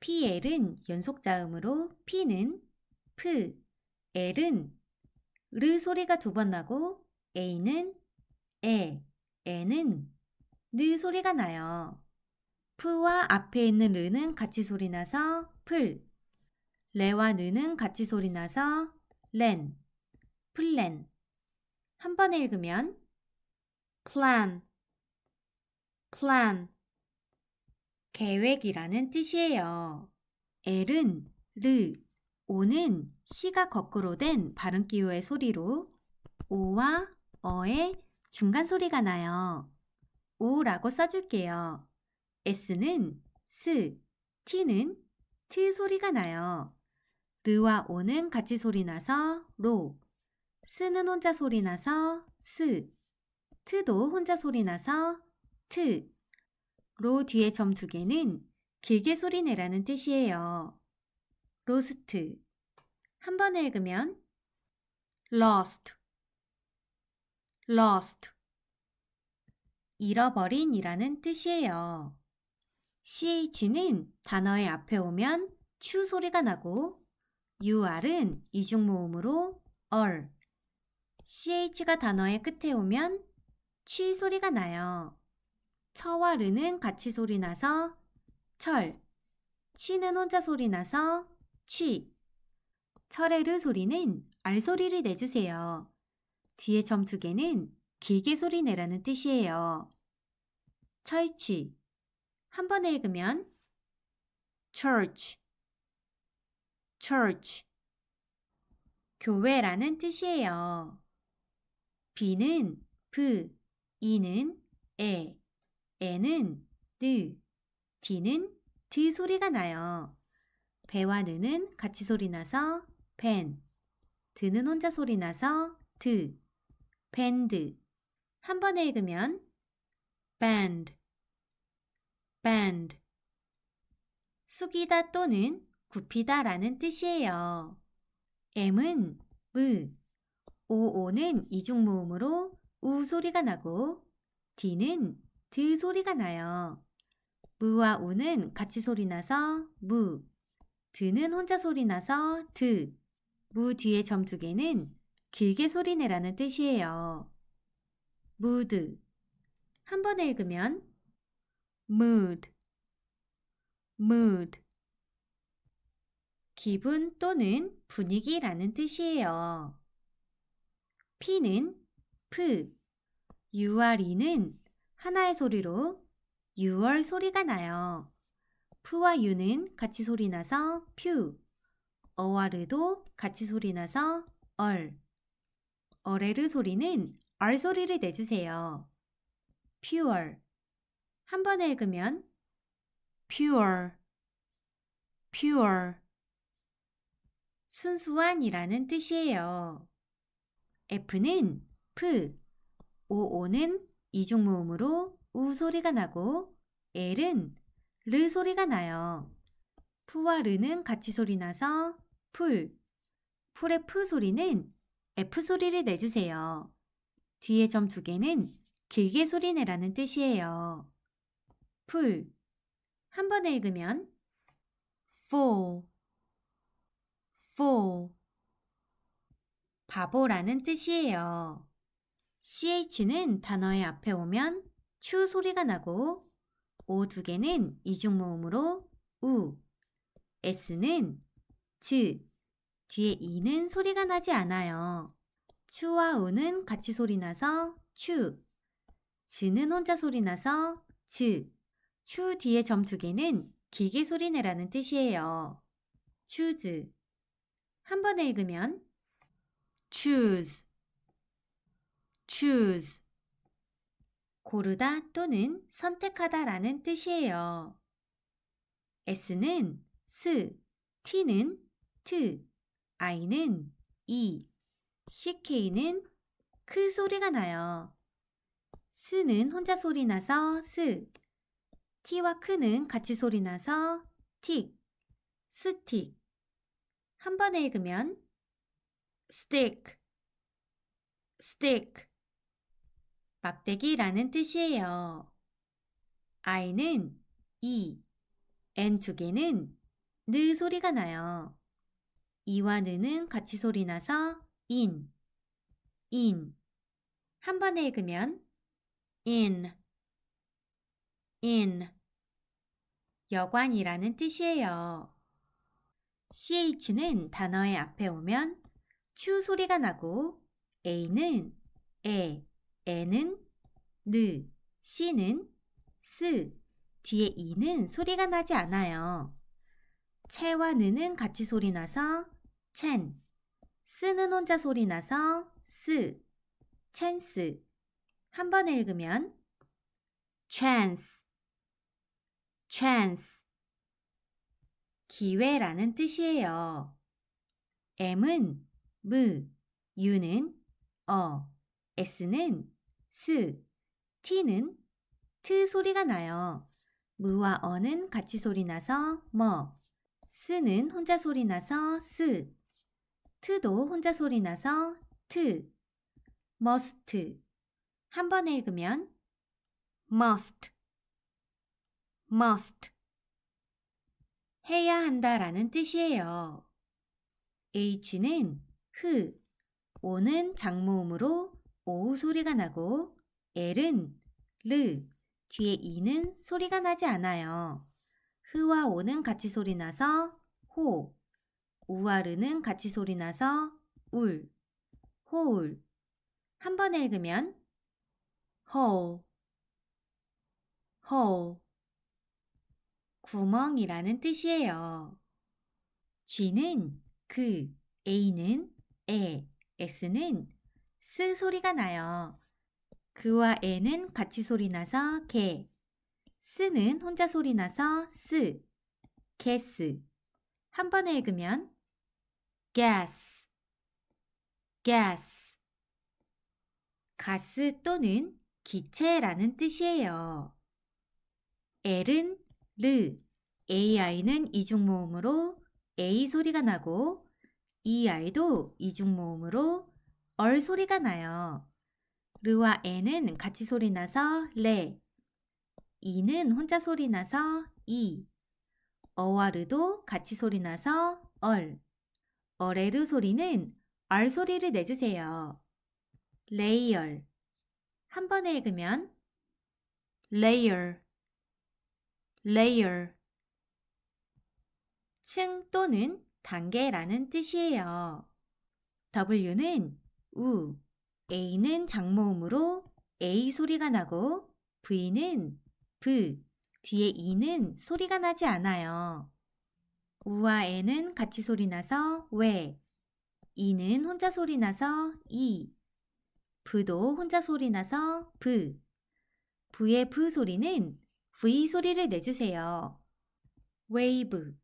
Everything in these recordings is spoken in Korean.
PL은 연속자음으로 P는 P, L은 르 소리가 두 번 나고 A는 에, N은 느 소리가 나요. P와 앞에 있는 르는 같이 소리 나서 풀, 레와 르는 같이 소리 나서 렌, 플랜. 한 번에 읽으면 plan, plan. 계획이라는 뜻이에요. 엘은 르, 오는 시가 거꾸로 된 발음 기호의 소리로 오와 어의 중간 소리가 나요. 오라고 써줄게요. s는 스, t는 트 소리가 나요. 르와 오는 같이 소리 나서 로, 스는 혼자 소리 나서 스, 트도 혼자 소리 나서 트. 로 뒤에 점 두 개는 길게 소리내라는 뜻이에요. 로스트 한번 읽으면 lost, lost 잃어버린 이라는 뜻이에요. ch는 단어의 앞에 오면 추 소리가 나고 ur은 이중 모음으로 얼 ch가 단어의 끝에 오면 취 소리가 나요. 처와 르는 같이 소리 나서 철, 취는 혼자 소리 나서 취, 철의 르 소리는 알 소리를 내주세요. 뒤에 점 두 개는 길게 소리 내라는 뜻이에요. 철취 한번 읽으면 church, church 교회라는 뜻이에요. 비는 브, 그, 이는 에, 에는 느, 디는 드 소리가 나요. 배와 느는 같이 소리 나서 벤, 드는 혼자 소리 나서 드, 밴드. 한 번에 읽으면 band, band. 숙이다 또는 굽히다 라는 뜻이에요. M은 무, 오오는 이중모음으로 우 소리가 나고 D는 드 소리가 나요. 무와 우는 같이 소리 나서 무, 드는 혼자 소리 나서 드, 무 뒤에 점 두 개는 길게 소리 내라는 뜻이에요. 무드 한번 읽으면 mood, mood 기분 또는 분위기라는 뜻이에요. P는 P, URE는 하나의 소리로 6월 소리가 나요. 푸와 유는 같이 소리 나서 퓨. 어와르도 같이 소리 나서 얼. 어레르 소리는 얼 소리를 내주세요. 퓨얼. 한 번에 읽으면 pure, 순수한이라는 뜻이에요. F는 푸, OO는 이중 모음으로 우 소리가 나고 엘은 르 소리가 나요. 푸와 르는 같이 소리 나서 풀. 풀의 푸 소리는 F 소리를 내주세요. 뒤에 점 두 개는 길게 소리 내라는 뜻이에요. 풀. 한 번에 읽으면 full, full. 바보라는 뜻이에요. ch는 단어의 앞에 오면 추 소리가 나고 O 두 개는 이중 모음으로 우, s는 즈, 뒤에 이는 소리가 나지 않아요. 추와 우는 같이 소리 나서 추, 즈는 혼자 소리 나서 즈, 추 뒤에 점 두 개는 기계 소리 내라는 뜻이에요. 추즈 한 번에 읽으면 choose choose 고르다 또는 선택하다라는 뜻이에요. s는 s, t는 t, i는 e, ck는 크 소리가 나요. 스는 혼자 소리 나서 스, t와 크는 같이 소리 나서 틱, 스틱. 한 번에 읽으면 stick, stick. 막대기라는 뜻이에요. I는 E, N 두 개는 느 소리가 나요. E와 느은 같이 소리 나서 in, in. 한 번에 읽으면 in, in. 여관이라는 뜻이에요. ch는 단어의 앞에 오면 추 소리가 나고 a는 에, 에는 느, 씨는 스, 뒤에 이는 소리가 나지 않아요. 채와 느는 같이 소리 나서 첸, 스는 혼자 소리 나서 스, 찬스한 번에 읽으면 chance, chance. 기회라는 뜻이에요. M은 무, U는 어, S는 스, 티는 트 소리가 나요. 무와 어는 같이 소리 나서 머, 스는 혼자 소리 나서 스, 트도 혼자 소리 나서 트, 머스트. 한 번에 읽으면 must, must. 해야 한다라는 뜻이에요. H는 흐, 오는 장모음으로 오 소리가 나고 엘은 르 뒤에 이는 소리가 나지 않아요. 흐와 오는 같이 소리 나서 호 우와 르는 같이 소리 나서 울 호울 한 번 읽으면 허허 구멍이라는 뜻이에요. G는 그, A는 에, S는 스 소리가 나요. 그와 애는 같이 소리 나서 개. 스는 혼자 소리 나서 스. 게스. 한 번에 읽으면 gas, gas. 가스 또는 기체라는 뜻이에요. L은 르, AI는 이중 모음으로 A 소리가 나고 EI도 이중 모음으로 얼 소리가 나요. 르와 에는 같이 소리 나서 레. 이는 혼자 소리 나서 이. 어와 르도 같이 소리 나서 얼. 어레르 소리는 얼 소리를 내주세요. 레이얼. 한 번에 읽으면 레이얼레이얼층 또는 단계라는 뜻이에요. W는 우. A는 장모음으로 A 소리가 나고 V는 V, 뒤에 E는 소리가 나지 않아요. 우와 에는 같이 소리 나서 왜, 이는 혼자 소리 나서 이, e, 브도 혼자 소리 나서 브, 브의 브 소리는 V 소리를 내주세요. 웨이브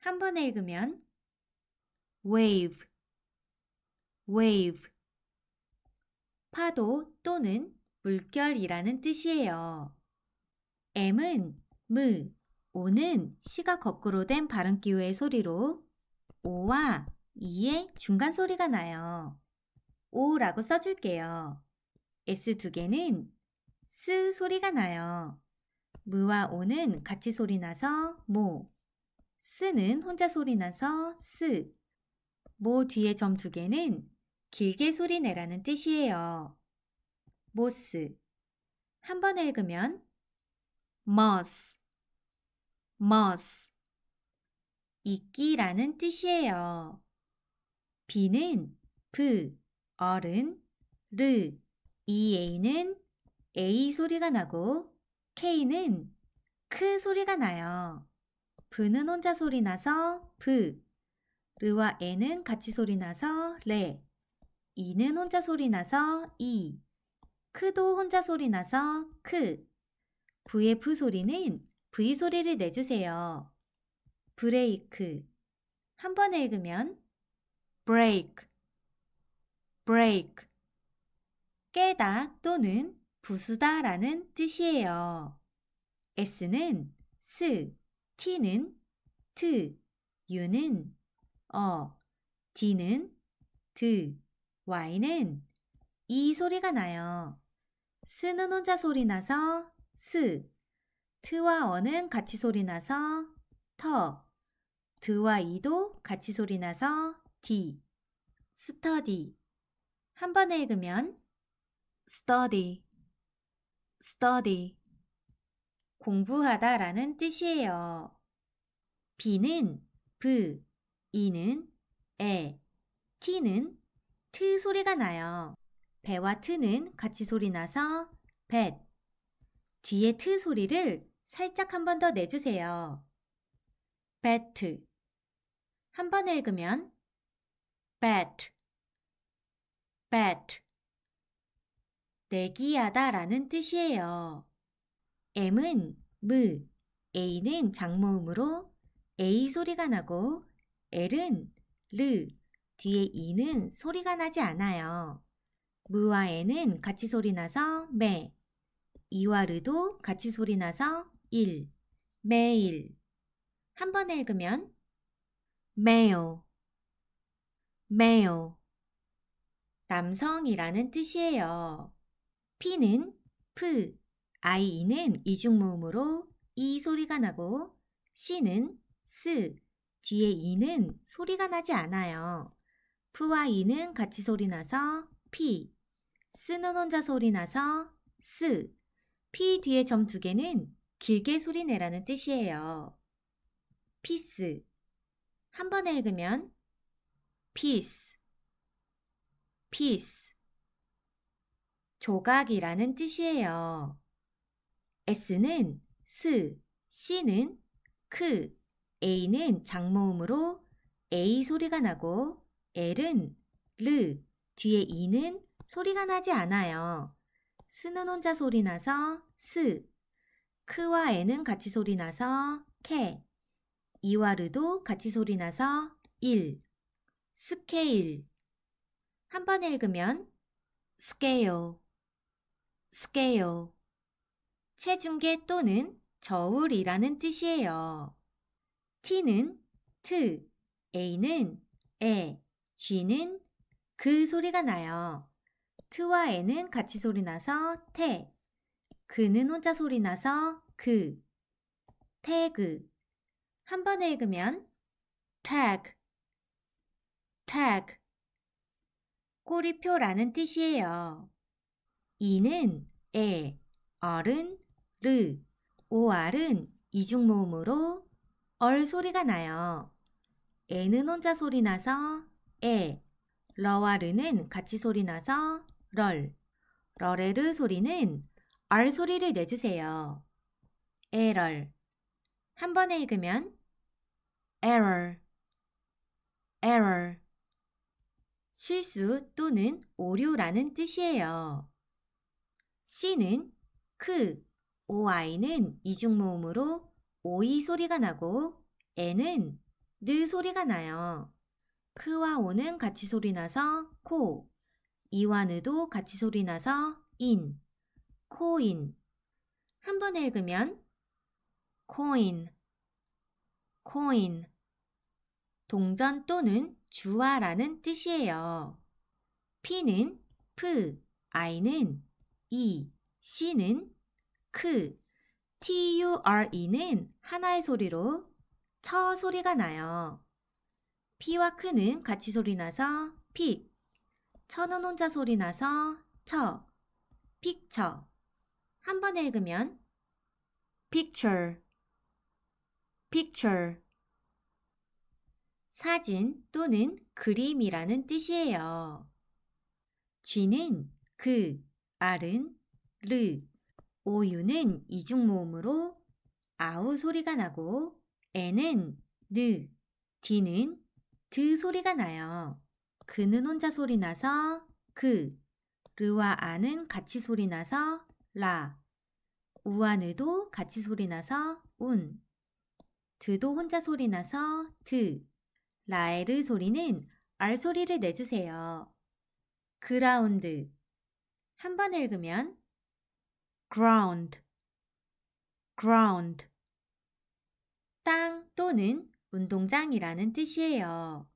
한 번에 읽으면 wave wave 파도 또는 물결이라는 뜻이에요. m은 무, o 는 시가 거꾸로 된 발음 기호의 소리로 오와 이의 중간 소리가 나요. 오라고 써줄게요. s 두 개는 스 소리가 나요. 무와 o 는 같이 소리 나서 모, 스는 혼자 소리 나서 스, 모 뒤에 점 두 개는 길게 소리내라는 뜻이에요. 모스 한 번 읽으면 머스 머스 있기라는 뜻이에요. 비는 브, 어른, 르, EA는 A 소리가 나고 K는 크 소리가 나요. 브는 혼자 소리 나서 브, 르와 에는 같이 소리 나서 레, 이는 혼자 소리 나서 이, 크도 혼자 소리 나서 크, v의 부 소리는 v 소리를 내주세요. 브레이크 한 번에 읽으면 break, break 깨다 또는 부수다 라는 뜻이에요. s는 s, t는 t, u는 어, d는 드 Y는 이 소리가 나요. 스는 혼자 소리 나서 스, 트와 어는 같이 소리 나서 터, 드와 이도 같이 소리 나서 디, 스터디. 한 번에 읽으면 스터디. 스터디. 공부하다 라는 뜻이에요. B는 브, E는 에, T는 트 소리가 나요. 배와 트는 같이 소리 나서 뱃. 뒤에 트 소리를 살짝 한 번 더 내주세요. 배트. 한 번 읽으면 bat, bat. 내기하다 라는 뜻이에요. M은 무, A는 장모음으로 A 소리가 나고 L은 르, 뒤에 이는 소리가 나지 않아요. 무와 에는 같이 소리 나서 매, 이와 르도 같이 소리 나서 일, 매일. 한 번 읽으면 매요, 매요. 남성이라는 뜻이에요. 피는 프, 아이는 이중 모음으로 이 소리가 나고 씨는 스, 뒤에 이는 소리가 나지 않아요. F와 이는 같이 소리 나서 피. 쓰는 혼자 소리 나서 쓰. 피 뒤에 점 두 개는 길게 소리 내라는 뜻이에요. 피스. 한번 읽으면 피스, 피스. 조각이라는 뜻이에요. S는 스, C는 크, A는 장모음으로 A 소리가 나고 L은 르 뒤에 이는 소리가 나지 않아요. 스는 혼자 소리 나서 스, 크와 에는 같이 소리 나서 케, 이와 르도 같이 소리 나서 일, 스케일. 한 번에 읽으면 스케요, 스케요. 체중계 또는 저울이라는 뜻이에요. T는 트, A는 에, 쥐는 그 소리가 나요. 트와 애는 같이 소리 나서 태. 그는 혼자 소리 나서 그. 태그. 한 번에 읽으면 tag, tag. 꼬리표라는 뜻이에요. 이는 에, 얼은 르, 오알은 이중 모음으로 얼 소리가 나요. 애는 혼자 소리 나서 에, 러와 르는 같이 소리 나서 럴, 러레르 소리는 얼 소리를 내주세요. 에럴 한 번에 읽으면 error, error 실수 또는 오류라는 뜻이에요. C는 크, OI는 이중모음으로 오이 소리가 나고 N은 느 소리가 나요. 크와 오는 같이 소리 나서 코, 이와 느도 같이 소리 나서 인, 코인. 한 번에 읽으면 코인, 코인. 동전 또는 주화라는 뜻이에요. P는 P, I는 E, C는 크, T, U, R, E는 하나의 소리로 처 소리가 나요. 피와 크는 같이 소리 나서 픽. 천은 혼자 소리 나서 처. 픽처. 한 번 읽으면 picture picture 사진 또는 그림이라는 뜻이에요. 쥐는 그, 알은 르, 오유는 이중 모음으로 아우 소리가 나고 에는 느, 디는 드 그 소리가 나요. 그는 혼자 소리 나서 그, 르와 아는 같이 소리 나서 라, 우와 느도 같이 소리 나서 운, 드도 혼자 소리 나서 드, 라에르 소리는 알 소리를 내주세요. 그라운드 한번 읽으면 ground, ground 땅 또는 운동장이라는 뜻이에요.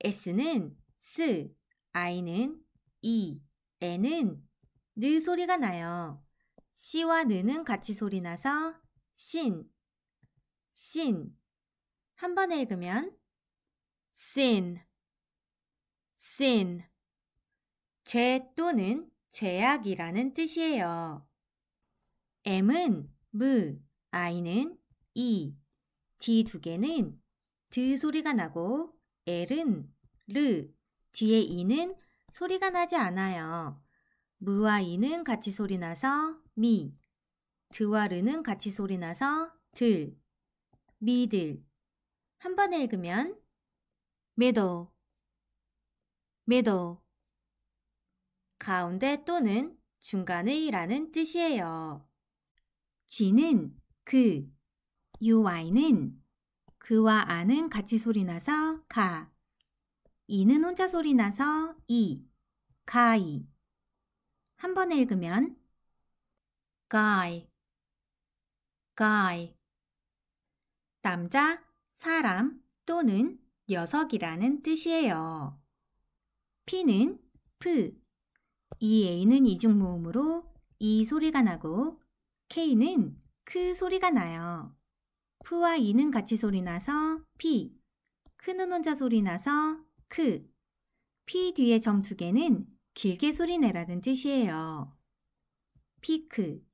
S는 S, I는 E, N은 느 소리가 나요. C와 느는 같이 소리 나서 신, 신. 한 번에 읽으면 sin, sin. 죄 또는 죄악이라는 뜻이에요. M은 무, I는 이, 뒤두 개는 드 소리가 나고 엘은 르, 뒤에 이는 소리가 나지 않아요. 무와 이는 같이 소리 나서 미, 드와 르는 같이 소리 나서 들, 미들. 한 번에 읽으면 m 도 d 도 가운데 또는 중간의라는 뜻이에요. 쥐는 그, UY는 그와 아는 같이 소리 나서 가. 이는 혼자 소리 나서 이. 가이. 한번 읽으면 가이. 가이. 남자, 사람 또는 녀석이라는 뜻이에요. P는 P, 이 A는 이중 모음으로 이 소리가 나고 K는 크 그 소리가 나요. 푸와 이는 같이 소리 나서 피, 크는 혼자 소리 나서 크, 피 뒤에 점 두 개는 길게 소리 내라는 뜻이에요. 피크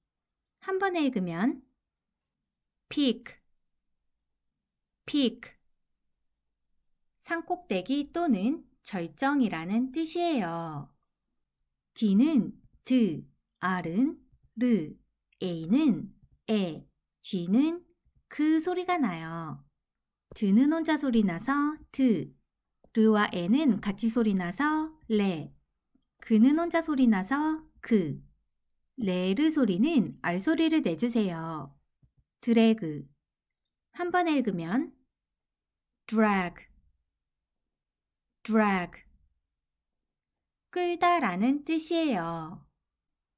한 번에 읽으면 피크 피크 산꼭대기 또는 절정이라는 뜻이에요. 디는 드, R은 르, 이는 에, G는 그 소리가 나요. 드는 혼자 소리 나서 드, 르와 에는 같이 소리 나서 레, 그는 혼자 소리 나서 그, 레르 소리는 알 소리를 내주세요. 드래그 한번 읽으면 drag, drag 끌다 라는 뜻이에요.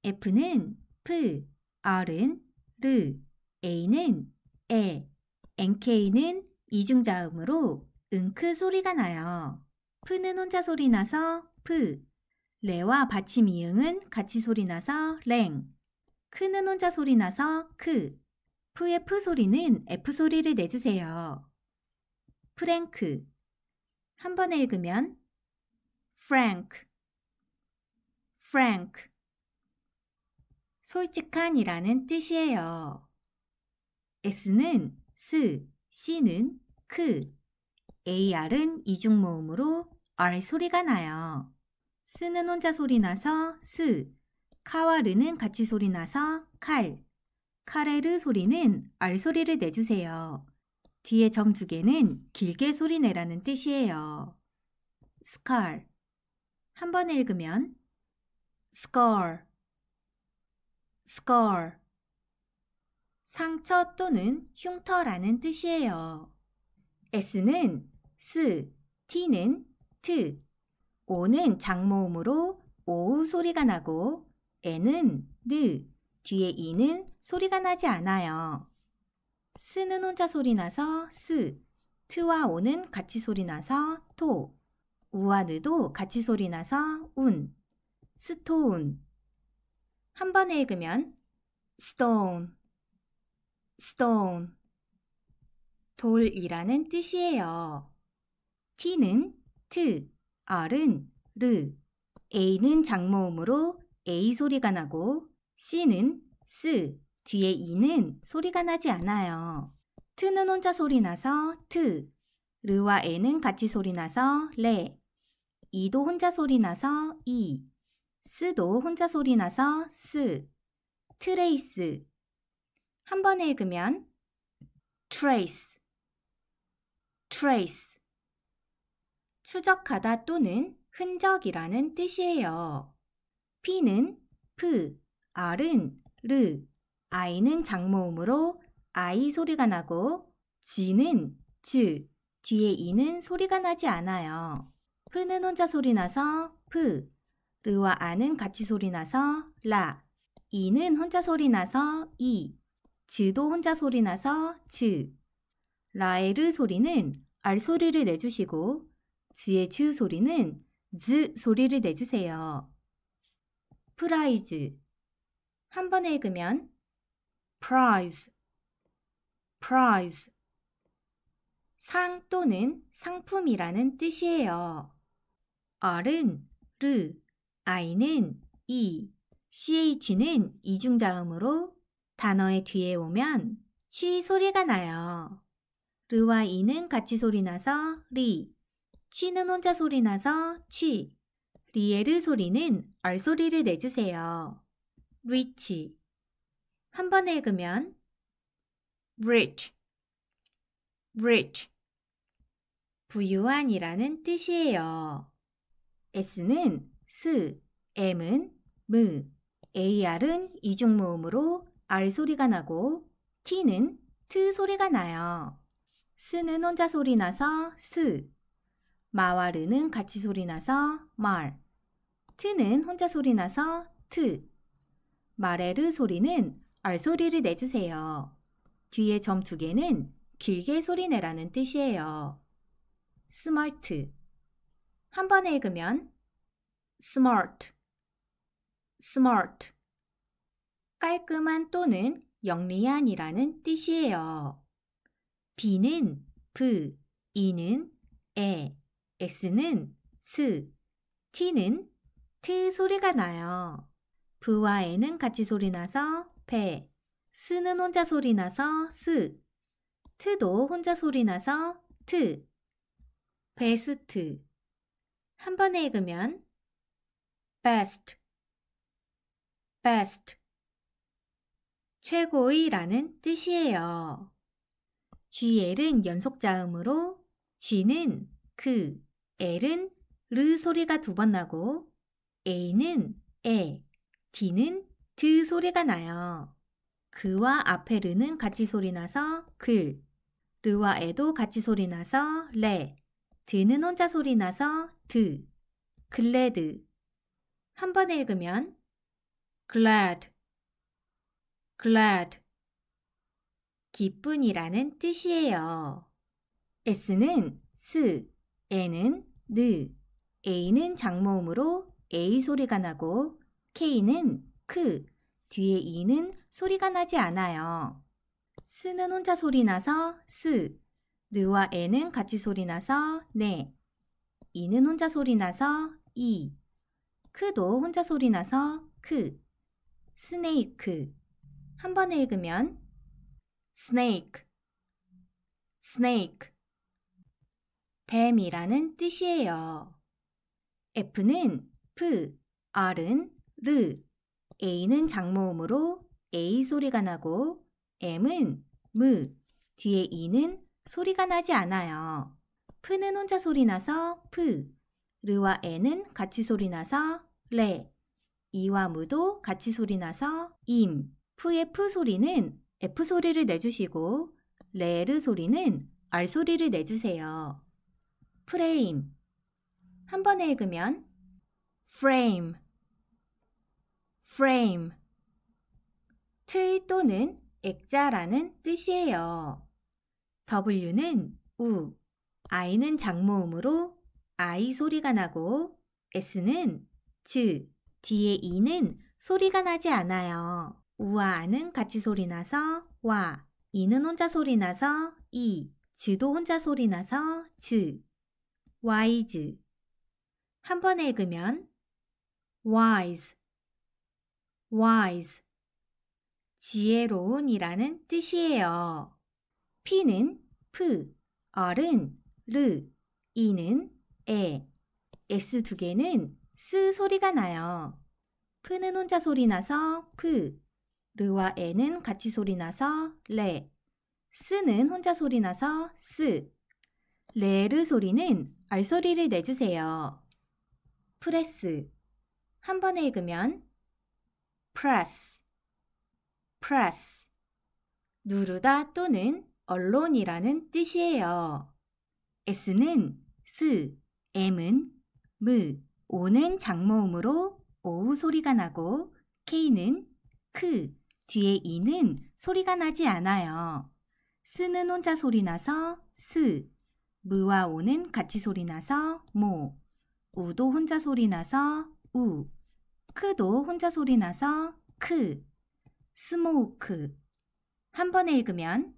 F는 F, R은 르, A는 에, NK는 이중자음으로 응크 소리가 나요. 푸는 혼자 소리 나서 푸, 레와 받침 이응은 같이 소리 나서 랭, 크는 혼자 소리 나서 크, 푸의 푸 소리는 F 소리를 내주세요. 프랭크 한 번에 읽으면 프랭크 프랭크 솔직한이라는 뜻이에요. S는 스, C는 크, AR은 이중 모음으로 R 소리가 나요. 스는 혼자 소리 나서 스, 카와 르는 같이 소리 나서 칼, 카레르 소리는 R 소리를 내주세요. 뒤에 점 두 개는 길게 소리 내라는 뜻이에요. scar 한번 읽으면 scar scar 상처 또는 흉터라는 뜻이에요. S는 스, T는 트, O는 장모음으로 오우 소리가 나고 N은 느, 뒤에 E는 소리가 나지 않아요. 스는 혼자 소리 나서 스, 트와 o 는 같이 소리 나서 토, 우와 느도 같이 소리 나서 운, 스톤. 한 번에 읽으면 스톤. stone 돌이라는 뜻이에요. t는 t, r은 르, a는 장모음으로 a 소리가 나고 c는 s, 뒤에 e는 소리가 나지 않아요. t는 혼자 소리 나서 t, 르와 에는 같이 소리 나서 레, 이도 혼자 소리 나서 이, e, 스도 혼자 소리 나서 스, 트레이스, 한 번에 읽으면 trace, trace. 추적하다 또는 흔적이라는 뜻이에요. P는 P, R은 르, I는 장모음으로 I 소리가 나고 G는 즈, 뒤에 E는 소리가 나지 않아요. P는 혼자 소리 나서 P, 르와 아는 같이 소리 나서 라, E는 혼자 소리 나서 이, e. 지도 혼자 소리 나서 즈. 라에르 소리는 알 소리를 내주시고 즈의 즈 소리는 즈 소리를 내주세요. 프라이즈 한 번 읽으면 prize, prize 상 또는 상품이라는 뜻이에요. R은 르, 아이는 E, CH는 이중자음으로 단어의 뒤에 오면 쉬 소리가 나요. 르와 이는 같이 소리 나서 리, 쉬는 혼자 소리 나서 취, 리에르 소리는 얼 소리를 내주세요. 리치 한번 읽으면 rich, rich 부유한이라는 뜻이에요. S는 스, M은 무, AR은 이중모음으로 알 소리가 나고 t는 트 소리가 나요. 스는 혼자 소리 나서 스, 마와르는 같이 소리 나서 말, 트는 혼자 소리 나서 트, 마레르 소리는 알 소리를 내주세요. 뒤에 점 두 개는 길게 소리 내라는 뜻이에요. 스마트 한 번에 읽으면 스마트. 스마트. 깔끔한 또는 영리한이라는 뜻이에요. B는 B, 그, E는 에, S는 스, T는 트 소리가 나요. B와 에는 같이 소리 나서 배, 스는 혼자 소리 나서 스, 트도 혼자 소리 나서 트, 베스트. 한 번에 읽으면 best, best. 최고의라는 뜻이에요. GL은 연속자음으로 G는 그, L은 르 소리가 두 번 나고 A는 에, D는 드 소리가 나요. 그와 앞에 르는 같이 소리 나서 글, 르와 에도 같이 소리 나서 레, 드는 혼자 소리 나서 드, 글래드. 한번 읽으면 glad, glad, 기쁜이라는 뜻이에요. S는 s, N은 느, A는 장모음으로 A 소리가 나고 K는 크, 뒤에 E는 소리가 나지 않아요. 스는 혼자 소리 나서 스, 느와 에는 같이 소리 나서 네, 이는 혼자 소리 나서 이, 크도 혼자 소리 나서 크, 스네이크, 한 번에 읽으면 snake, snake, 뱀이라는 뜻이에요. F는 F, R은 르, A는 장모음으로 A 소리가 나고 M은 무, 뒤에 E는 소리가 나지 않아요. F는 혼자 소리 나서 F, 르와 N은 같이 소리 나서 레, 이와 무도 같이 소리 나서 임, 푸의 f 소리는 F 소리를 내주시고 레르 소리는 R 소리를 내주세요. 프레임 한 번에 읽으면 frame, frame 틀 또는 액자라는 뜻이에요. W는 우, I는 장모음으로 I 소리가 나고 S는 즈, 뒤에 E는 소리가 나지 않아요. 우아는 같이 소리 나서 와, 이는 혼자 소리 나서 이, 즈도 혼자 소리 나서 즈, 와이즈 한번 읽으면 wise, wise. 지혜로운이라는 뜻이에요. 피는 푸, 얼은 르, 이는 에, s 두 개는 스 소리가 나요. 푸는 혼자 소리 나서 푸, 르와 에는 같이 소리 나서 레. 스는 혼자 소리 나서 스. 레르 소리는 알 소리를 내주세요. 프레스. 한 번에 읽으면 프 r 스프 s 스 누르다 또는 언론이라는 뜻이에요. S는 스, M은 무, O는 장모음으로 오우 소리가 나고 K는 크, 뒤에 이는 소리가 나지 않아요. 스는 혼자 소리 나서 스, 무와 오는 같이 소리 나서 모, 우도 혼자 소리 나서 우, 크도 혼자 소리 나서 크, 스모크. 한 번에 읽으면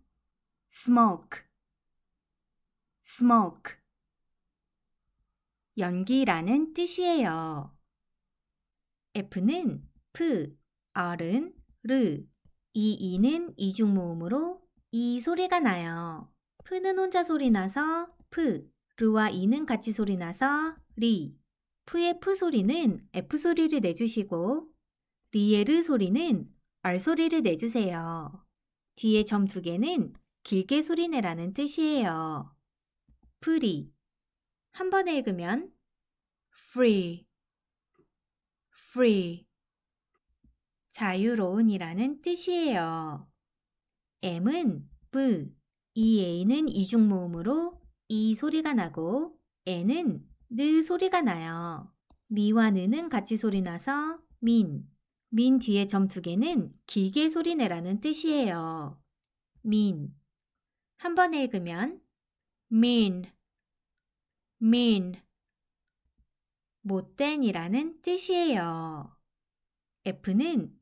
스모크, 스모크. 연기라는 뜻이에요. F는 F, R은 르. 이 이는 이중 모음으로 이 소리가 나요. 푸는 혼자 소리 나서 푸. 르와 이는 같이 소리 나서 리. 푸의 푸 소리는 F 소리를 내주시고 리의 르 소리는 R 소리를 내주세요. 뒤에 점 두 개는 길게 소리내라는 뜻이에요. 프리 한 번에 읽으면 free free 자유로운이라는 뜻이에요. M은 V, EA는 이중 모음으로 이 소리가 나고 N은 느 소리가 나요. 미와 는은 같이 소리 나서 민, 민 뒤에 점 두 개는 길게 소리 내라는 뜻이에요. 민. 한 번에 읽으면 m e n m e n 못된이라는 뜻이에요. F는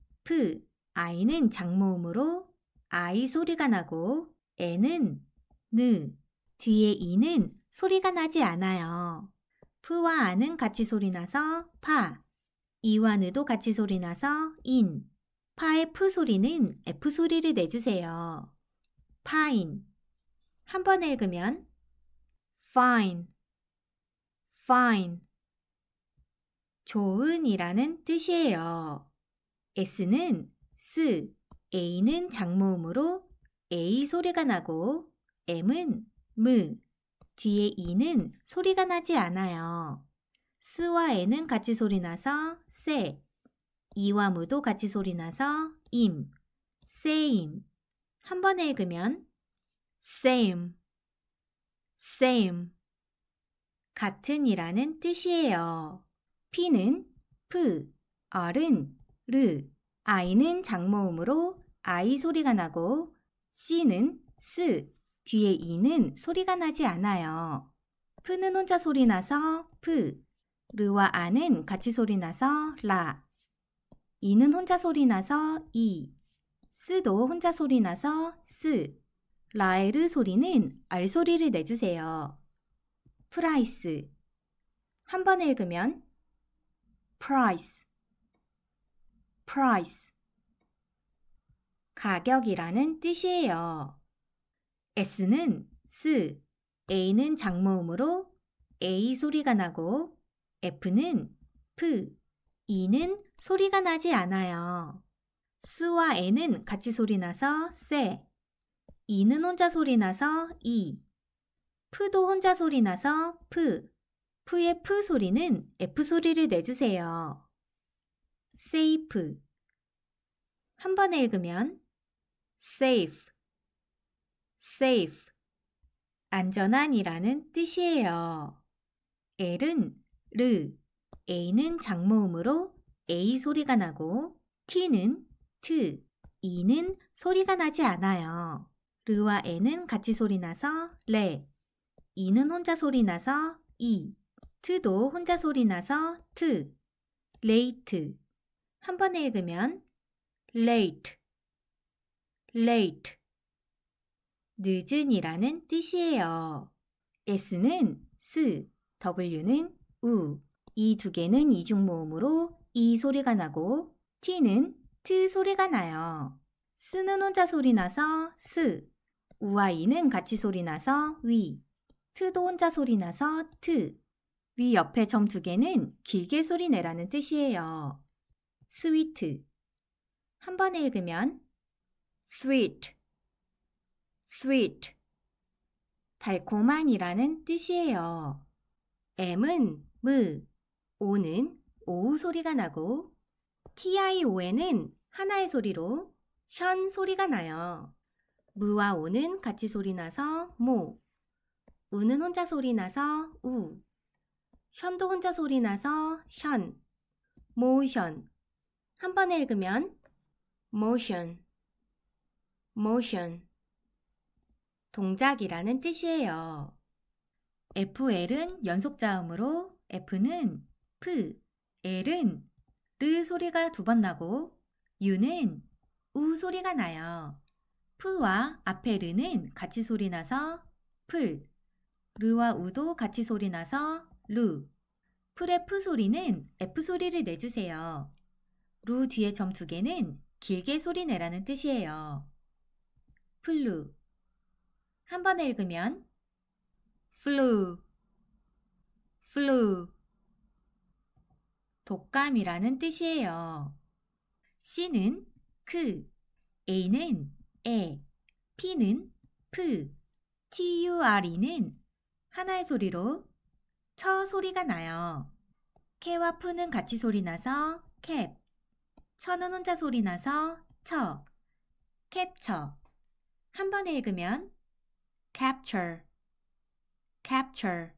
아이는 장모음으로 아이 소리가 나고 에는 느 뒤에 이는 소리가 나지 않아요. f와 아는 같이 소리 나서 파, 이와 느도 같이 소리 나서 인, 파의 f 소리는 f 소리를 내주세요. 파인 한번 읽으면 fine, fine 좋은이라는 뜻이에요. S는 s, A는 장모음으로 A 소리가 나고 M은 무, 뒤에 E는 소리가 나지 않아요. 스와 N은 같이 소리 나서 세, E와 무도 같이 소리 나서 임, same. 한 번에 읽으면 same, same. 같은이라는 뜻이에요. P는 P, R은 르 아이는 장모음으로 아이 소리가 나고 씨는 스 뒤에 이는 소리가 나지 않아요. 푸는 혼자 소리 나서 푸 르와 아는 같이 소리 나서 라 이는 혼자 소리 나서 이 스도 혼자 소리 나서 스 라에르 소리는 알 소리를 내주세요. 프라이스 한번 읽으면 프라이스 price 가격이라는 뜻이에요. s는 s, a는 장모음으로 a 소리가 나고 f는 p, e는 소리가 나지 않아요. s 와 n은 같이 소리 나서 세, e는 혼자 소리 나서 e, p도 혼자 소리 나서 p, p의 p 소리는 f 소리를 내주세요. safe 한 번에 읽으면 safe safe 안전한이라는 뜻이에요. L은 르, A는 장모음으로 A 소리가 나고 T는 트, E는 소리가 나지 않아요. 르와 N은 같이 소리 나서 레, E는 혼자 소리 나서 이, e, 트도 혼자 소리 나서 트, 레이트, 한 번에 읽으면 late, late, 늦은이라는 뜻이에요. s는 s, w는 u, 이두 개는 이중 모음으로 이 소리가 나고 t는 t 소리가 나요. 스는 혼자 소리 나서 스, u 와 이는 같이 소리 나서 위, 트도 혼자 소리 나서 트, 위 옆에 점 두 개는 길게 소리 내라는 뜻이에요. 스위트 한 번에 읽으면 sweet, sweet 달콤한이라는 뜻이에요. M은 무, O는 오 소리가 나고 t i o 에는 하나의 소리로 션 소리가 나요. 무와 오는 같이 소리 나서 모, 우는 혼자 소리 나서 우, 션도 혼자 소리 나서 션, 모션, 한 번에 읽으면 motion, motion 동작이라는 뜻이에요. FL은 연속 자음으로 F는 F, L은 르 소리가 두 번 나고 U는 U 소리가 나요. F와 앞에 르는 같이 소리 나서 풀, 르와 u 도 같이 소리 나서 루, 풀의 F 소리는 F 소리를 내주세요. 루 뒤에 점 두 개는 길게 소리내라는 뜻이에요. 플루 한 번에 읽으면 플루 플루 독감이라는 뜻이에요. C는 크, A는 에, P는 프, TURE는 하나의 소리로 처 소리가 나요. K와 푸는 같이 소리 나서 캡, 천은 혼자 소리 나서 처, 캡처. 한번 읽으면 capture, capture.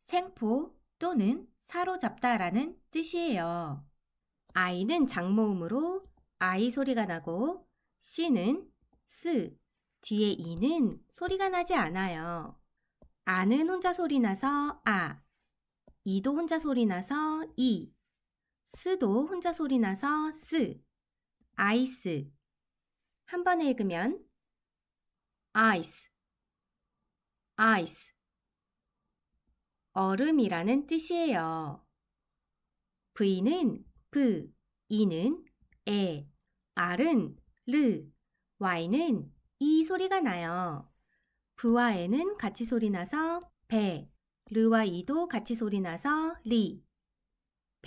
생포 또는 사로잡다라는 뜻이에요. I는 장모음으로 I 소리가 나고 C는 스, 뒤에 E는 소리가 나지 않아요. 아는 혼자 소리 나서 아, 이도 혼자 소리 나서 이, e. 스도 혼자 소리 나서 스, 아이스. 한 번 읽으면 아이스, 아이스. 얼음이라는 뜻이에요. V는 V, 그, E는 에, R은 르, Y는 이 소리가 나요. V와 에는 같이 소리 나서 배, 르와 이도 같이 소리 나서 리.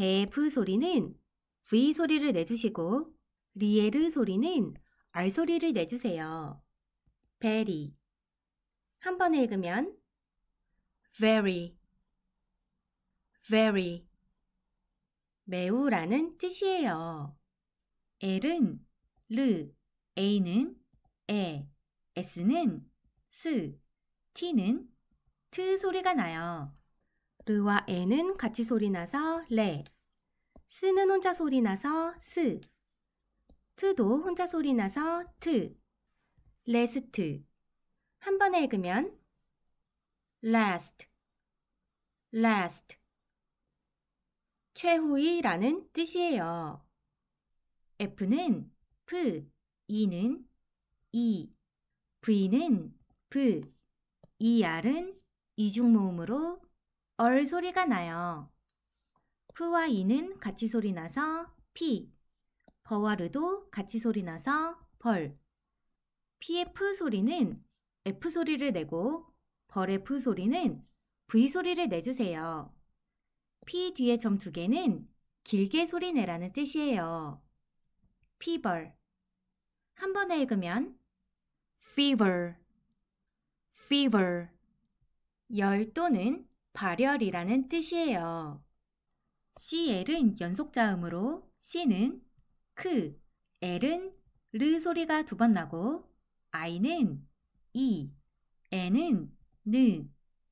베프 소리는 V 소리를 내주시고 리에르 소리는 R 소리를 내주세요. 베리 한번 읽으면 very very 매우라는 뜻이에요. L은 르, A는 에, S는 스, T는 트 소리가 나요. 르와 에는 같이 소리 나서 레. 스는 혼자 소리 나서 스. 트도 혼자 소리 나서 트. 레스트. 한 번에 읽으면 last, last. 최후이라는 뜻이에요. F는 F, E는 E, V는 V, ER은 이중모음으로 얼 소리가 나요. 푸와 이는 같이 소리 나서 피, 버와 르도 같이 소리 나서 벌. 피의 푸 소리는 F 소리를 내고 벌의 푸 소리는 V 소리를 내주세요. 피 뒤에 점 두 개는 길게 소리 내라는 뜻이에요. 피벌 한 번에 읽으면 fever, fever 열 또는 발열이라는 뜻이에요. CL은 연속자음으로 C는 크, L은 르 소리가 두 번 나고 I는 이, e, N은 느,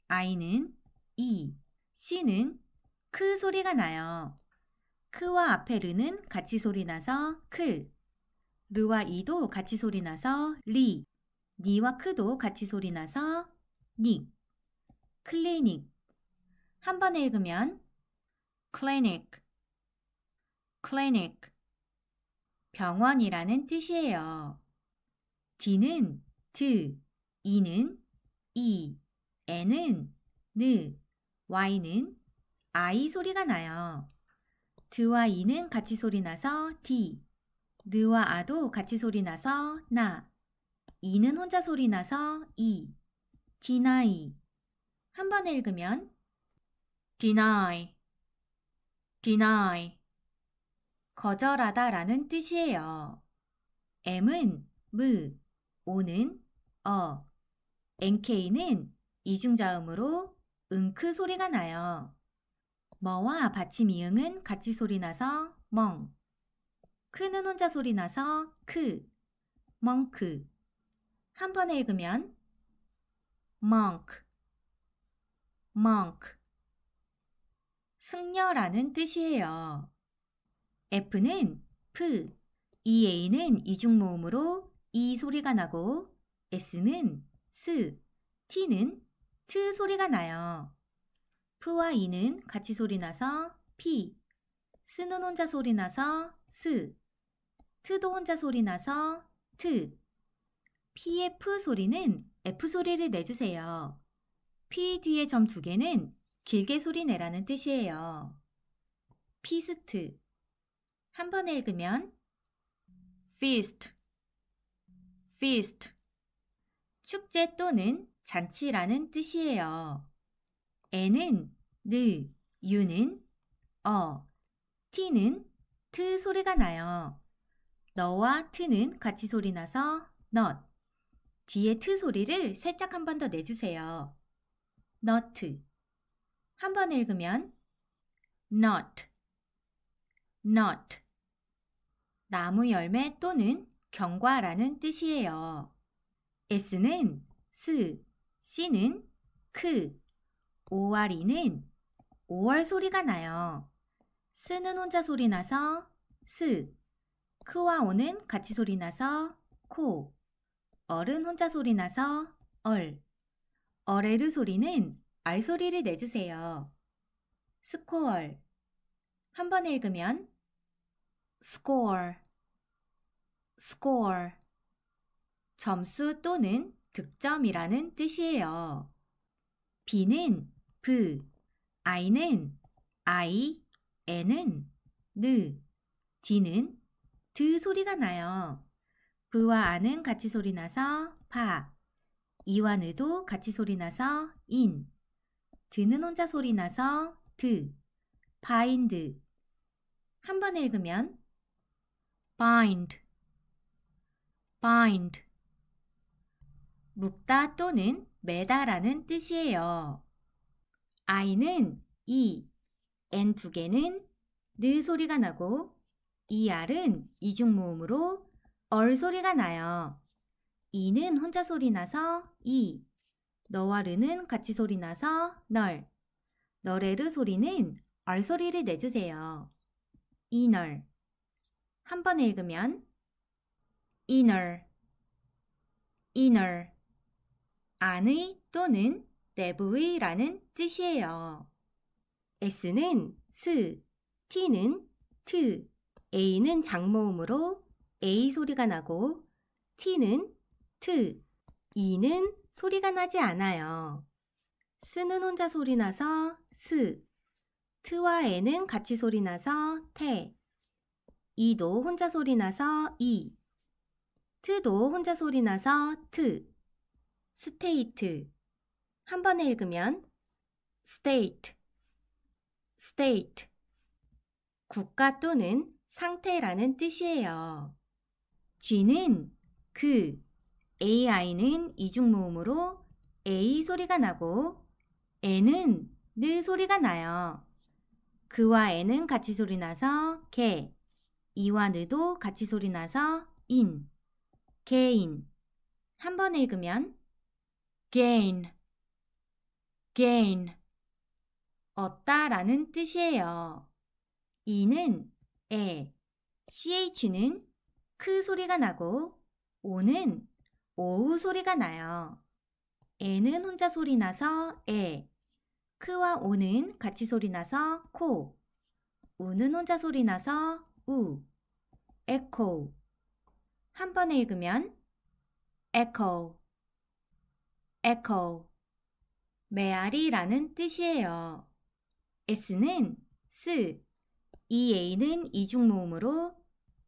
I는 이, e, C는 크 소리가 나요. 크와 앞에 르는 같이 소리 나서 클, 르와 이도 같이 소리 나서 리, 니와 크도 같이 소리 나서 닉, 클리닉, 한 번에 읽으면 clinic, clinic 병원이라는 뜻이에요. D는 드, E는 이, e, N은 느, Y는 아 소리가 나요. 드와 이는 같이 소리 나서 D, 느와 아도 같이 소리 나서 나, 이는 혼자 소리 나서 이, e, 디나이. E. 한 번에 읽으면 deny, deny. 거절하다 라는 뜻이에요. m은 무, o 는 어, nk는 이중자음으로 응크 소리가 나요. 머와 받침 이응은 같이 소리 나서 멍, 크는 혼자 소리 나서 크, 멍크. 한 번에 읽으면 monk, monk. 승려라는 뜻이에요. F는 F, EA는 이중 모음으로 이 소리가 나고 S는 S, T는 T 소리가 나요. F와 E는 같이 소리 나서 P, S는 혼자 소리 나서 S, T도 혼자 소리 나서 T, PF 소리는 F 소리를 내주세요. P 뒤에 점 두 개는 길게 소리내라는 뜻이에요. 피스트 한 번에 읽으면 feast, feast 축제 또는 잔치라는 뜻이에요. 에는 느, 유는 어, 티는 트 소리가 나요. 너와 트는 같이 소리 나서 넛. 뒤에 트 소리를 살짝 한 번 더 내주세요. 너트. 한번 읽으면 not, not 나무 열매 또는 경과라는 뜻이에요. S는 스, C는 크, 오알이는 5월 소리가 나요. 스는 혼자 소리 나서 스, 크와 오는 같이 소리 나서 코, 얼은 혼자 소리 나서 얼, 어레르 소리는 알소리를 내주세요. 스코얼 한번 읽으면 스코어. 스코어. 점수 또는 득점이라는 뜻이에요. B는 B, 그, I는 I, N은 느, D는 드 소리가 나요. V와 아는 같이 소리 나서 파, E와 느도 같이 소리 나서 인, 드는 혼자 소리 나서 드, bind. 한번 읽으면 bind, bind. 묶다 또는 매다라는 뜻이에요. i는 e, n 두 개는 느 소리가 나고 er은 이중 모음으로 얼 소리가 나요. 이는 혼자 소리 나서 이, 너와 르는 같이 소리 나서 널. 너레르 소리는 얼 소리를 내주세요. 이널. 한번 읽으면 이널, 이널. 안의 또는 내부의 라는 뜻이에요. S는 스, T는 트, A는 장모음으로 A 소리가 나고 T는 트, E는 소리가 나지 않아요. 스는 혼자 소리 나서 스, 트와 에는 같이 소리 나서 테, 이도 혼자 소리 나서 이, 트도 혼자 소리 나서 트, 스테이트. 한 번에 읽으면 state, s t a 국가 또는 상태라는 뜻이에요. 쥐는 그, AI는 이중 모음으로 A 소리가 나고 N은 느 소리가 나요. 그와 N은 같이 소리 나서 개, 이와 느도 같이 소리 나서 인, 개인. 한번 읽으면 gain, gain, 얻다 라는 뜻이에요. 이는 에, ch는 크 소리가 나고 오는 오우 소리가 나요. 에는 혼자 소리 나서 에, 크와 오는 같이 소리 나서 코, 우는 혼자 소리 나서 우, 에코. 한 번에 읽으면 에코, 에코, 메아리라는 뜻이에요. S는 스, EA는 이중모음으로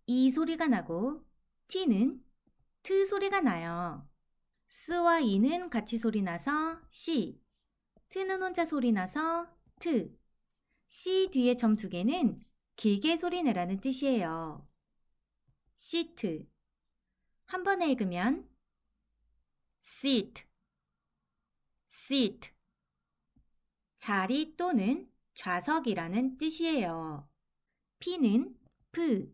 이 소리가 나고 T는 트 소리가 나요. 스와 이는 같이 소리 나서 시, 트는 혼자 소리 나서 트. 시 뒤에 점 두 개는 길게 소리 내라는 뜻이에요. 시트. 한 번에 읽으면 seat, s e t 자리 또는 좌석이라는 뜻이에요. P는 P,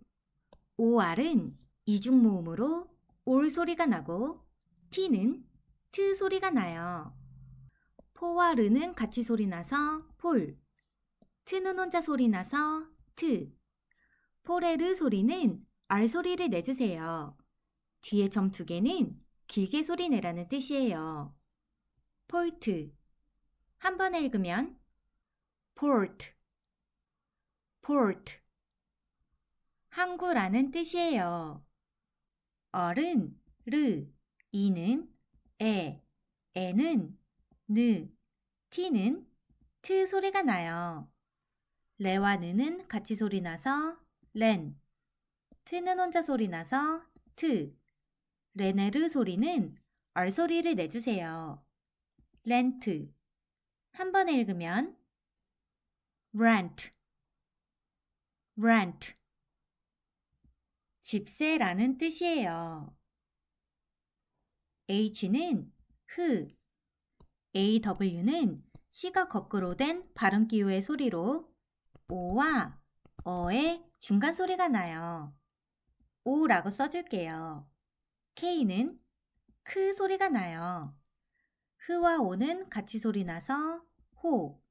OR은 이중모음으로 올 소리가 나고 티는트 소리가 나요. 포와 르는 같이 소리 나서 폴, 트는 혼자 소리 나서 트, 포레르 소리는 알 소리를 내주세요. 뒤에 점 두 개는 길게 소리 내라는 뜻이에요. 폴트 한 번에 읽으면 p 트 r 트 항구라는 뜻이에요. 어른 르 이는 에 에는 느 티는 트 소리가 나요. 레와 느는 같이 소리 나서 렌 트는 혼자 소리 나서 트 레네르 소리는 얼 소리를 내주세요. 렌트 한번 읽으면 rent r e 집세라는 뜻이에요. H는 흐, AW는 C가 거꾸로 된 발음 기호의 소리로 O와 어의 중간 소리가 나요. O라고 써줄게요. K는 크 소리가 나요. 흐와 오는 같이 소리 나서 호,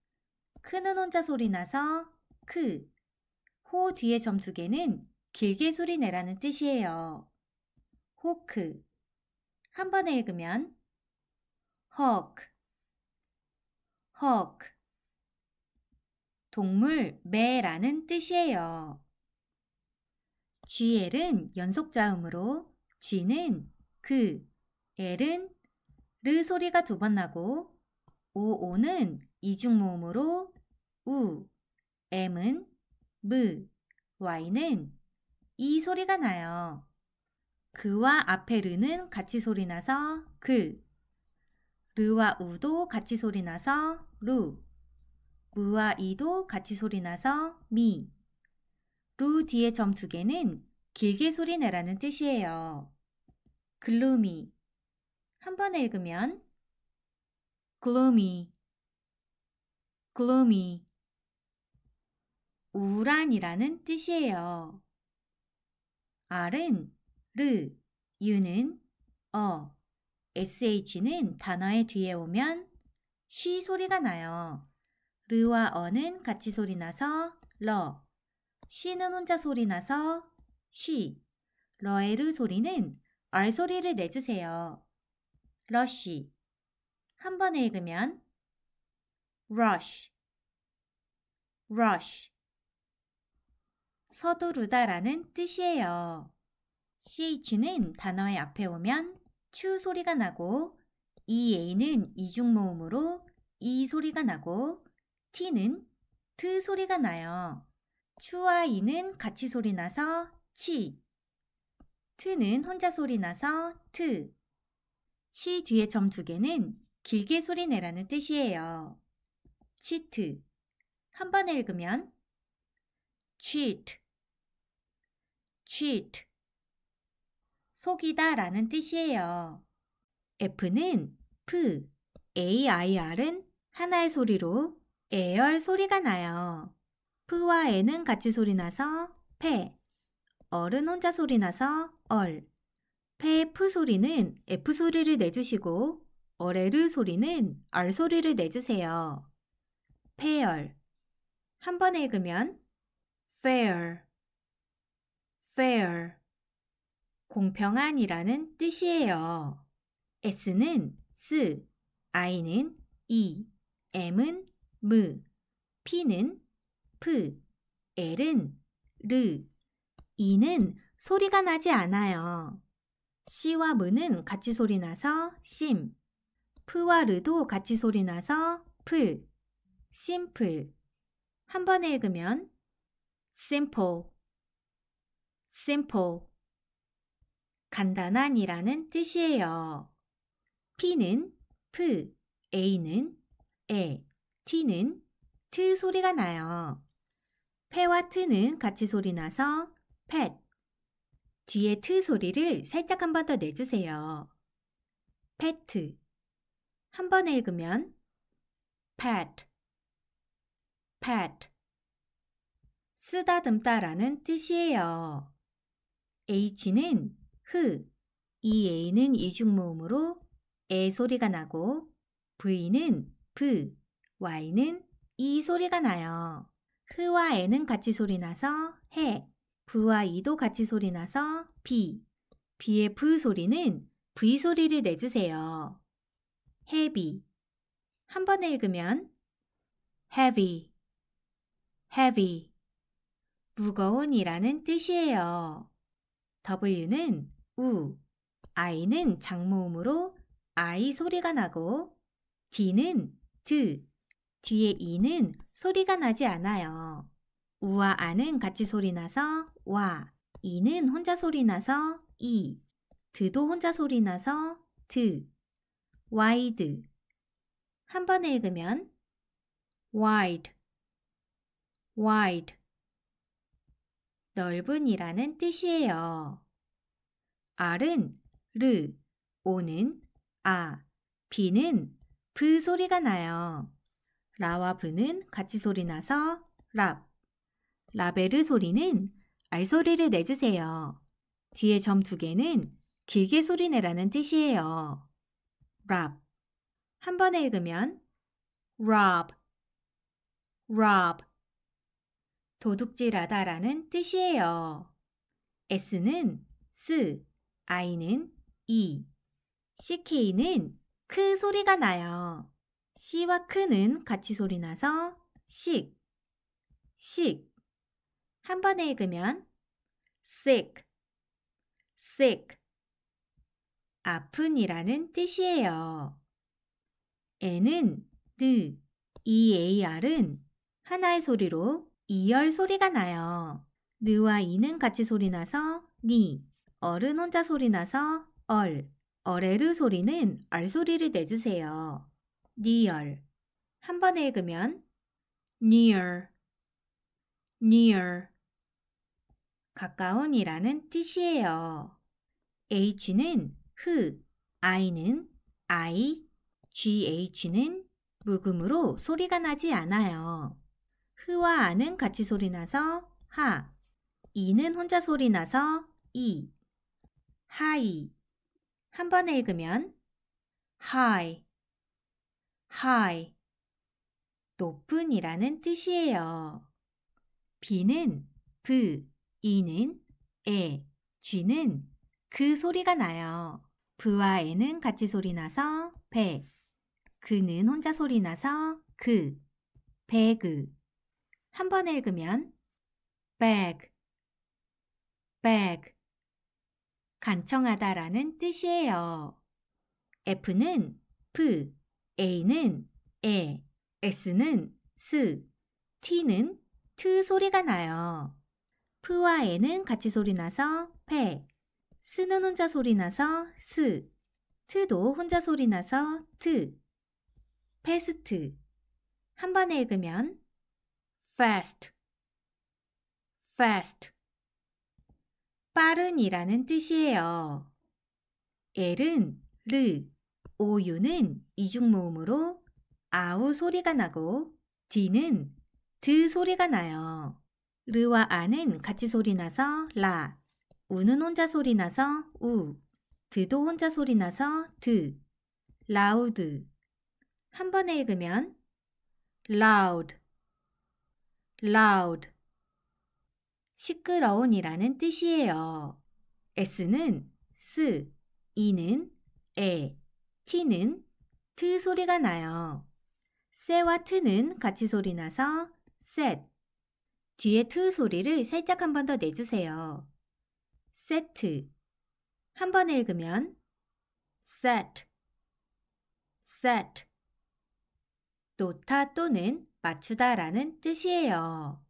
크는 혼자 소리 나서 크, 호 뒤에 점 두 개는 길게 소리내라는 뜻이에요. 호크 한 번에 읽으면 헉 헉. 동물 매라는 뜻이에요. GL은 연속자음으로 G는 그, L은 르 소리가 두 번 나고 오오는 이중모음으로 우, M은 무, Y는 이 소리가 나요. 그와 앞에 르는 같이 소리 나서 글. 르와 우도 같이 소리 나서 루. 무와 이도 같이 소리 나서 미. 루 뒤에 점 두 개는 길게 소리 내라는 뜻이에요. 글루미. 한번 읽으면 글루미. 글루미. 우란이라는 뜻이에요. R은 르, 유는 어, SH는 단어의 뒤에 오면 쉬 소리가 나요. 르와 어는 같이 소리 나서 러, 쉬는 혼자 소리 나서 쉬, 러의 르 소리는 알 소리를 내주세요. 러쉬 한 번에 읽으면 러쉬 러쉬 서두르다라는 뜻이에요. ch는 단어의 앞에 오면 추 소리가 나고 ea는 이중 모음으로 이 소리가 나고 t는 트 소리가 나요. 추와 이는 같이 소리 나서 치. 트는 혼자 소리 나서 트. 치 뒤에 점 두 개는 길게 소리 내라는 뜻이에요. 치트. 한 번에 읽으면 c 트 cheat, 속이다 라는 뜻이에요. F는 F, AIR은 하나의 소리로 에열 소리가 나요. F와 N은 같이 소리 나서 페, 얼은 혼자 소리 나서 얼. 페, F 소리는 F 소리를 내주시고 어 l 소리는 r 소리를 내주세요. 페열 한번 읽으면 fair fair, 공평한이라는 뜻이에요. S는 s, I는 E, M은 M, P는 P, L은 르, E는 소리가 나지 않아요. C와 M는 같이 소리 나서 심, P와 르도 같이 소리 나서 풀, 심플. 한 번에 읽으면 simple, simple, 간단한이라는 뜻이에요. P는 P, A는 에, T는 트 소리가 나요. 패와 트는 같이 소리 나서 pet. 뒤에 트 소리를 살짝 한 번 더 내주세요. pet. 한번 읽으면 pet, pet. 쓰다듬다라는 뜻이에요. h는 흐, ea는 이중모음으로 에 소리가 나고 v는 브, y는 이 소리가 나요. 흐와 에는 같이 소리 나서 해, 브와 이도 같이 소리 나서 비, 비의 브 소리는 v 소리를 내주세요. 헤비 한 번에 읽으면 heavy, heavy 무거운이라는 뜻이에요. W는 우, I는 장모음으로 I 소리가 나고 D는 드, 뒤에 E는 소리가 나지 않아요. 우와 아는 같이 소리 나서 와, 이는 혼자 소리 나서 이, e, 드도 혼자 소리 나서 드, 와이드. 한 번에 읽으면 wide, wide, 넓은이라는 뜻이에요. R은 르, 오는 아, 비는 브 소리가 나요. 라와 브는 같이 소리 나서 랍. 라베르 소리는 알 소리를 내주세요. 뒤에 점 두 개는 길게 소리 내라는 뜻이에요. 랍. 한 번에 읽으면 r o 도둑질하다라는 뜻이에요. S는 S, I는 E, CK는 크 소리가 나요. C와 크는 같이 소리 나서 식, 식. 한 번에 읽으면 sick, sick. 아픈이라는 뜻이에요. N은 느, EAR은 하나의 소리로 이열 소리가 나요. 느와 이는 같이 소리 나서 니, 얼은 혼자 소리 나서 얼, 얼에르 소리는 얼 소리를 내주세요. 니얼. 한 번에 읽으면 near, near. 가까운이라는 뜻이에요. h는 흐, i는 i, gh는 묵음으로 소리가 나지 않아요. 흐와 아는 같이 소리 나서 하, 이는 혼자 소리 나서 이, 하이. 한 번에 읽으면 하이 하이 높은이라는 뜻이에요. 비는 브, 그, 이는 에, 쥐는그 소리가 나요. 브와 에는 같이 소리 나서 배, 그는 혼자 소리 나서 그, 배그. 한번 읽으면 beg, beg, 간청하다 라는 뜻이에요. F는 F, A는 에, S는 스, T는 트 소리가 나요. F와 에는 같이 소리 나서 페, 스는 혼자 소리 나서 스, 트도 혼자 소리 나서 트, 페스트. 한 번에 읽으면 fast, fast. 빠른이라는 뜻이에요. 엘은 르, 오유는 이중 모음으로 아우 소리가 나고 디는 드 소리가 나요. 르와 아는 같이 소리 나서 라, 우는 혼자 소리 나서 우, 드도 혼자 소리 나서 드, 라우드. 한 번에 읽으면 loud, loud 시끄러운이라는 뜻이에요. s는 s, e는 에, t는 트 소리가 나요. 세와 트는 같이 소리 나서 set 뒤에 트 소리를 살짝 한 번 더 내주세요. 세트 한번 읽으면 set set 노타 또는 맞추다 라는 뜻이에요.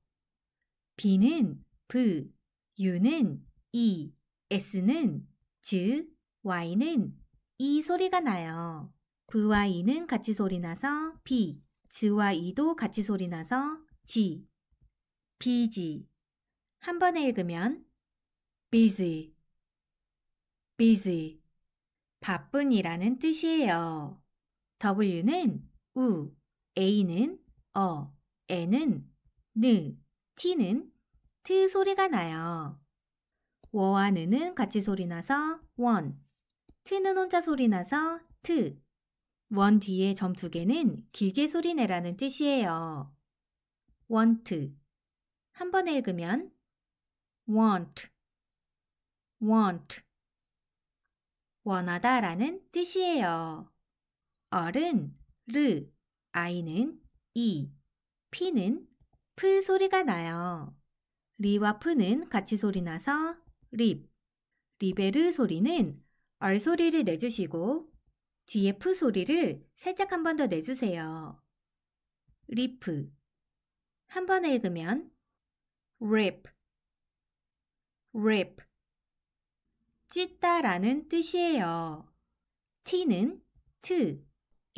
B는 V, U는 E, S는 즈, Y는 E 소리가 나요. V와 E는 같이 소리 나서 B, 즈와 E도 같이 소리 나서 G, BG. 한 번에 읽으면 busy, busy, 바쁜이라는 뜻이에요. W는 U, A는 어, 에는 느, 티는 트 소리가 나요. 워와 느는 같이 소리 나서 원, 트는 혼자 소리 나서 트, 원 뒤에 점 두 개는 길게 소리 내라는 뜻이에요. 원트. 한번 읽으면 want want 원하다라는 뜻이에요. 얼은 르 아이는 이, 피는 프 소리가 나요. 리와 프는 같이 소리 나서 립, 리베르 소리는 얼 소리를 내주시고 뒤에 프 소리를 살짝 한 번 더 내주세요. 리프 한 번에 읽으면 rip, rip 찢다라는 뜻이에요. t는 t,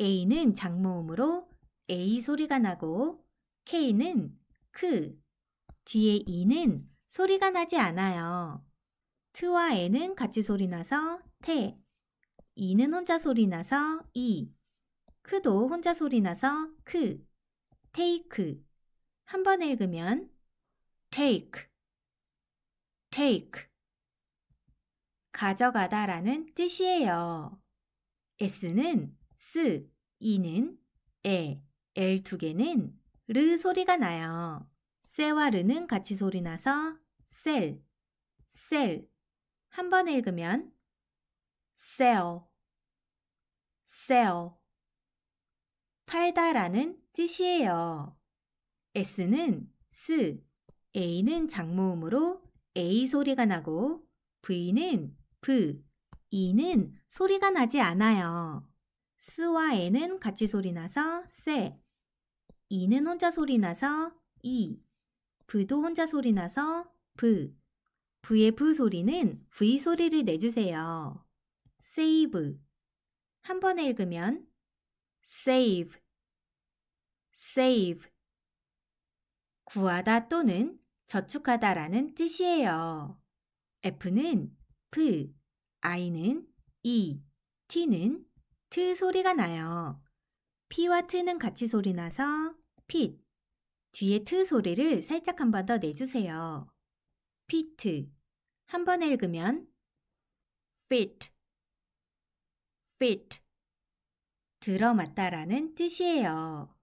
a는 장모음으로 A 소리가 나고 K는 크, 뒤에 E는 소리가 나지 않아요. t 와 N은 같이 소리 나서 태 E는 혼자 소리 나서 이, e, 크도 혼자 소리 나서 크, 테이크. 한번 읽으면 take, take. 가져가다 라는 뜻이에요. S는 s, E는 에, L 두 개는 르 소리가 나요. 셀와 르는 같이 소리 나서 셀, 셀. 한번 읽으면 셀, 셀. 팔다라는 뜻이에요. S는 스, A는 장모음으로 A 소리가 나고 V는 V, E는 소리가 나지 않아요. 스와 N은 같이 소리 나서 셀. 이는 혼자 소리 나서 이, 브도 혼자 소리 나서 브, 브의 브 소리는 v 소리를 내주세요. save 한 번에 읽으면 save, save 구하다 또는 저축하다라는 뜻이에요. F는 F, I는 E, T는 T 소리가 나요. P와 T는 같이 소리 나서 핏. 뒤에 트 소리를 살짝 한 번 더 내주세요. 피트. 한번 읽으면 fit, fit. 들어맞다라는 뜻이에요.